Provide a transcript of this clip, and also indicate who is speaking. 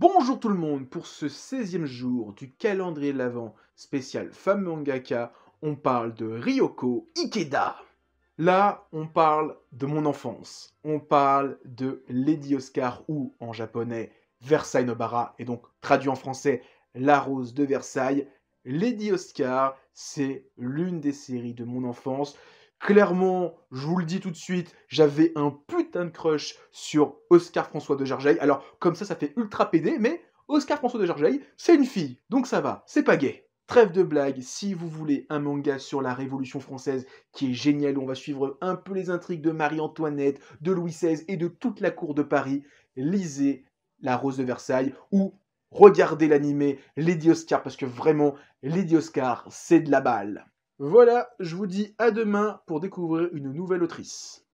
Speaker 1: Bonjour tout le monde pour ce 16e jour du calendrier de l'Avent spécial femme mangaka, on parle de Ryoko Ikeda. Là, on parle de mon enfance. On parle de Lady Oscar ou en japonais Versailles Nobara et donc traduit en français La Rose de Versailles. Lady Oscar, c'est l'une des séries de mon enfance. Clairement, je vous le dis tout de suite, j'avais un putain de crush sur Oscar François de Jargeil. Alors, comme ça, ça fait ultra pédé, mais Oscar François de Jargeil, c'est une fille, donc ça va, c'est pas gay. Trêve de blague, si vous voulez un manga sur la Révolution française qui est génial, où on va suivre un peu les intrigues de Marie-Antoinette, de Louis XVI et de toute la cour de Paris, lisez La Rose de Versailles ou regardez l'animé, Lady Oscar, parce que vraiment, Lady Oscar, c'est de la balle. Voilà, je vous dis à demain pour découvrir une nouvelle autrice.